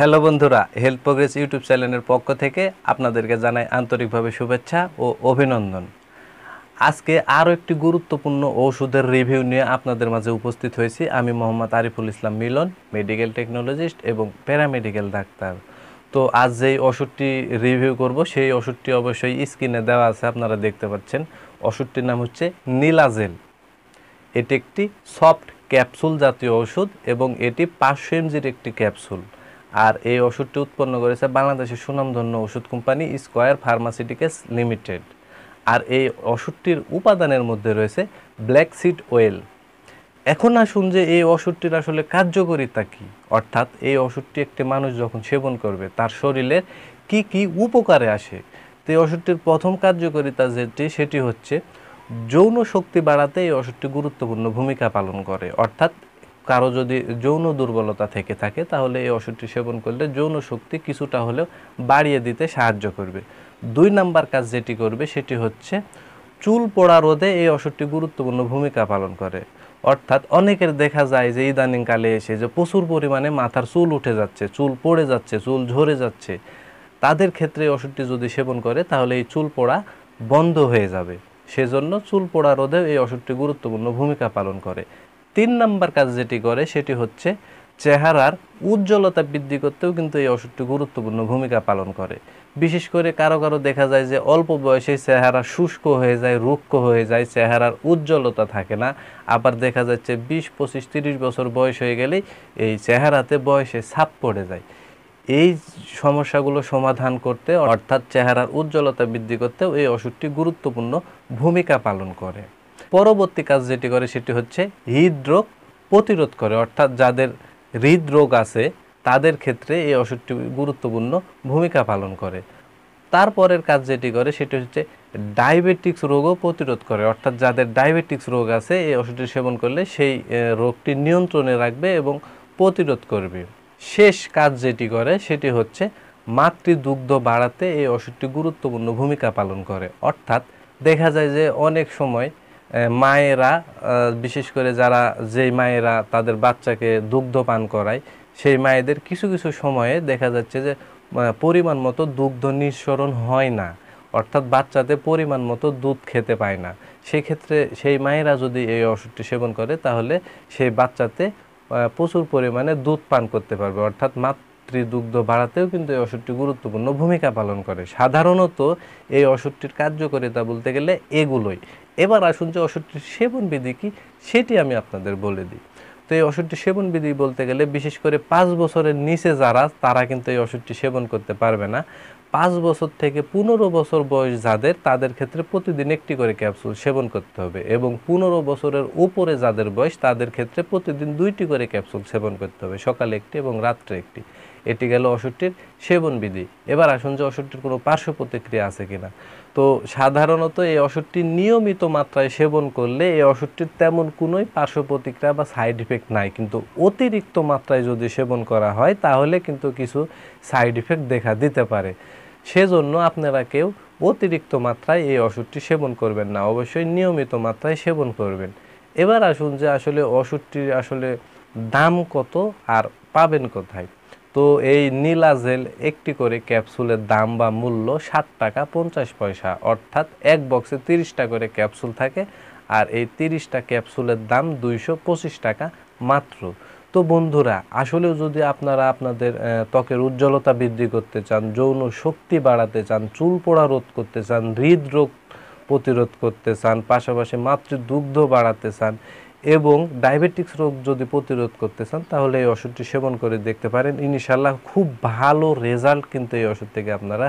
hello বন্ধুরা health progress YouTube চ্যানেলের পক্ষ থেকে আপনাদেরকে জানাই আন্তরিকভাবে শুভেচ্ছা ও অভিনন্দন আজকে আরও একটি গুরুত্বপূর্ণ ওষুধের রিভিউ নিয়ে আপনাদের মাঝে উপস্থিত হয়েছি আমি মোহাম্মদ আরিফুল ইসলাম মিলন মেডিকেল টেকনোলজিস্ট এবং প্যারামেডিকেল ডাক্তার তো আজ যেই ওষুধটি রিভিউ করব সেই ওষুধটি অবশ্যই স্ক্রিনে দেওয়া আছে আপনারা দেখতে পাচ্ছেন ওষুধটির নাম হচ্ছে নীলাজেল এটি একটি সফট ক্যাপসুল জাতীয় ওষুধ এবং এটি পাঁচশো এমজির একটি ক্যাপসুল আর এই ওষুধটি উৎপন্ন করেছে বাংলাদেশের সুনামধন্য ওষুধ কোম্পানি স্কোয়ার ফার্মাসিউটিক্যালস লিমিটেড আর এই ওষুধটির উপাদানের মধ্যে রয়েছে ব্ল্যাক সিড ওয়েল এখন আসুন যে এই ওষুধটির আসলে কার্যকরিতা কী অর্থাৎ এই ওষুধটি একটি মানুষ যখন সেবন করবে তার শরীরের কি কি উপকারে আসে তো এই ওষুধটির প্রথম কার্যকারিতা যেটি সেটি হচ্ছে যৌন শক্তি বাড়াতে এই ওষুধটি গুরুত্বপূর্ণ ভূমিকা পালন করে অর্থাৎ কারো যদি যৌন দুর্বলতা থেকে থাকে তাহলে এই ওষুধটি সেবন করলে যৌন শক্তি কিছুটা হলেও বাড়িয়ে দিতে সাহায্য করবে দুই নাম্বার কাজ যেটি করবে সেটি হচ্ছে চুল পোড়া রোধে এই ওষুধটি গুরুত্বপূর্ণ ভূমিকা পালন করে অর্থাৎ অনেকের দেখা যায় যে ইদানিংকালে এসে যে প্রচুর পরিমাণে মাথার চুল উঠে যাচ্ছে চুল পড়ে যাচ্ছে চুল ঝরে যাচ্ছে তাদের ক্ষেত্রে ওষুধটি যদি সেবন করে তাহলে এই চুল পোড়া বন্ধ হয়ে যাবে সেজন্য চুল পোড়া রোধে এই ওষুধটি গুরুত্বপূর্ণ ভূমিকা পালন করে তিন নাম্বার কাজ যেটি করে সেটি হচ্ছে চেহারার উজ্জ্বলতা বৃদ্ধি করতেও কিন্তু এই ওষুধটি গুরুত্বপূর্ণ ভূমিকা পালন করে বিশেষ করে কারো কারো দেখা যায় যে অল্প বয়সে চেহারা শুষ্ক হয়ে যায় রুক্ষ হয়ে যায় চেহারার উজ্জ্বলতা থাকে না আবার দেখা যাচ্ছে বিশ পঁচিশ তিরিশ বছর বয়স হয়ে গেলেই এই চেহারাতে বয়সে ছাপ পড়ে যায় এই সমস্যাগুলো সমাধান করতে অর্থাৎ চেহারার উজ্জ্বলতা বৃদ্ধি করতেও এই ওষুধটি গুরুত্বপূর্ণ ভূমিকা পালন করে পরবর্তী কাজ যেটি করে সেটি হচ্ছে হৃদরোগ প্রতিরোধ করে অর্থাৎ যাদের হৃদরোগ আছে তাদের ক্ষেত্রে এই ওষুধটি গুরুত্বপূর্ণ ভূমিকা পালন করে তারপরের কাজ যেটি করে সেটি হচ্ছে ডায়াবেটিক্স রোগও প্রতিরোধ করে অর্থাৎ যাদের ডায়াবেটিক্স রোগ আছে এই ওষুধটি সেবন করলে সেই রোগটি নিয়ন্ত্রণে রাখবে এবং প্রতিরোধ করবে শেষ কাজ যেটি করে সেটি হচ্ছে মাতৃদুগ্ধ বাড়াতে এই ওষুধটি গুরুত্বপূর্ণ ভূমিকা পালন করে অর্থাৎ দেখা যায় যে অনেক সময় মায়েরা বিশেষ করে যারা যেই মায়েরা তাদের বাচ্চাকে দুগ্ধ পান করায় সেই মায়েদের কিছু কিছু সময়ে দেখা যাচ্ছে যে পরিমাণ মতো দুগ্ধ নিঃসরণ হয় না অর্থাৎ বাচ্চাতে পরিমাণ মতো দুধ খেতে পায় না সেক্ষেত্রে সেই মায়েরা যদি এই ওষুধটি সেবন করে তাহলে সেই বাচ্চাতে প্রচুর পরিমাণে দুধ পান করতে পারবে অর্থাৎ মাত্র দুগ্ধ বাড়াতেও কিন্তু এই ওষুধটি গুরুত্বপূর্ণ ভূমিকা পালন করে সাধারণত এই ওষুধটির কার্যকারিতা বলতে গেলে এগুলোই এবার আসুন যে ওষুধটির সেবন বিধি কী সেটি আমি আপনাদের বলে দিই তো এই ওষুধটি সেবন বিধি বলতে গেলে বিশেষ করে পাঁচ বছরের নিচে যারা তারা কিন্তু এই ওষুধটি সেবন করতে পারবে না পাঁচ বছর থেকে পনেরো বছর বয়স যাদের তাদের ক্ষেত্রে প্রতিদিন একটি করে ক্যাপসুল সেবন করতে হবে এবং পনেরো বছরের উপরে যাদের বয়স তাদের ক্ষেত্রে প্রতিদিন দুইটি করে ক্যাপসুল সেবন করতে হবে সকালে একটি এবং রাত্রে একটি এটি গেল ওষুধটির সেবনবিধি এবার আসুন যে ওষুধটির কোনো পার্শ্ব প্রতিক্রিয়া আছে কিনা তো সাধারণত এই ওষুধটি নিয়মিত মাত্রায় সেবন করলে এই ওষুধটির তেমন কোনোই পার্শ্ব প্রতিক্রিয়া বা সাইড ইফেক্ট নাই কিন্তু অতিরিক্ত মাত্রায় যদি সেবন করা হয় তাহলে কিন্তু কিছু সাইড ইফেক্ট দেখা দিতে পারে সেজন্য আপনারা কেউ অতিরিক্ত মাত্রায় এই ওষুধটি সেবন করবেন না অবশ্যই নিয়মিত মাত্রায় সেবন করবেন এবার আসুন যে আসলে ওষুধটির আসলে দাম কত আর পাবেন কোথায় তো এই নীলাজেল একটি করে ক্যাপসুলের দাম বা মূল্য ষাট টাকা পঞ্চাশ পয়সা অর্থাৎ এক বক্সে তিরিশটা করে ক্যাপসুল থাকে আর এই তিরিশটা ক্যাপসুলের দাম দুইশো টাকা মাত্র তো বন্ধুরা আসলেও যদি আপনারা আপনাদের ত্বকের উজ্জ্বলতা বৃদ্ধি করতে চান যৌন শক্তি বাড়াতে চান চুল পোড়া রোধ করতে চান হৃদরোগ প্রতিরোধ করতে চান পাশাপাশি মাতৃদুগ্ধ বাড়াতে চান এবং ডায়াবেটিক্স রোগ যদি প্রতিরোধ করতে চান তাহলে এই ওষুধটি সেবন করে দেখতে পারেন ইনশাল্লাহ খুব ভালো রেজাল্ট কিন্তু এই ওষুধ থেকে আপনারা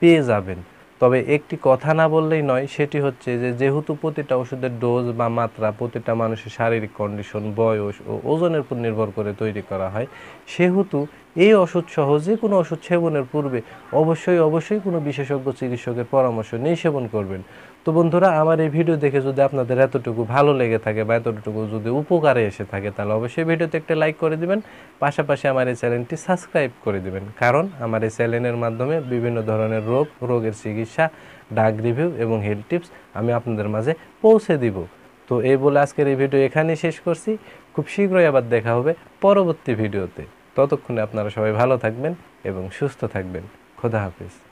পেয়ে যাবেন তবে একটি কথা না বললেই নয় সেটি হচ্ছে যে যেহেতু প্রতিটা ওষুধের ডোজ বা মাত্রা প্রতিটা মানুষের শারীরিক কন্ডিশন বয়স ও ওজনের উপর নির্ভর করে তৈরি করা হয় সেহেতু এই ওষুধ সহ যে কোনো ওষুধ সেবনের পূর্বে অবশ্যই অবশ্যই কোনো বিশেষজ্ঞ চিকিৎসকের পরামর্শ নিয়ে সেবন করবেন তো বন্ধুরা আমার এই ভিডিও দেখে যদি আপনাদের এতটুকু ভালো লেগে থাকে বা এতটুকু যদি উপকারে এসে থাকে তাহলে অবশ্যই ভিডিওতে একটা লাইক করে দিবেন পাশাপাশি আমার এই চ্যানেলটি সাবস্ক্রাইব করে দিবেন কারণ আমার এই চ্যানেলের মাধ্যমে বিভিন্ন ধরনের রোগ রোগের চিকিৎসা ডাক রিভিউ এবং হেলথ টিপস আমি আপনাদের মাঝে পৌঁছে দিব তো এই বলে আজকের এই ভিডিও এখানেই শেষ করছি খুব শীঘ্রই আবার দেখা হবে পরবর্তী ভিডিওতে ততক্ষণে আপনারা সবাই ভালো থাকবেন এবং সুস্থ থাকবেন খোদা হাফিজ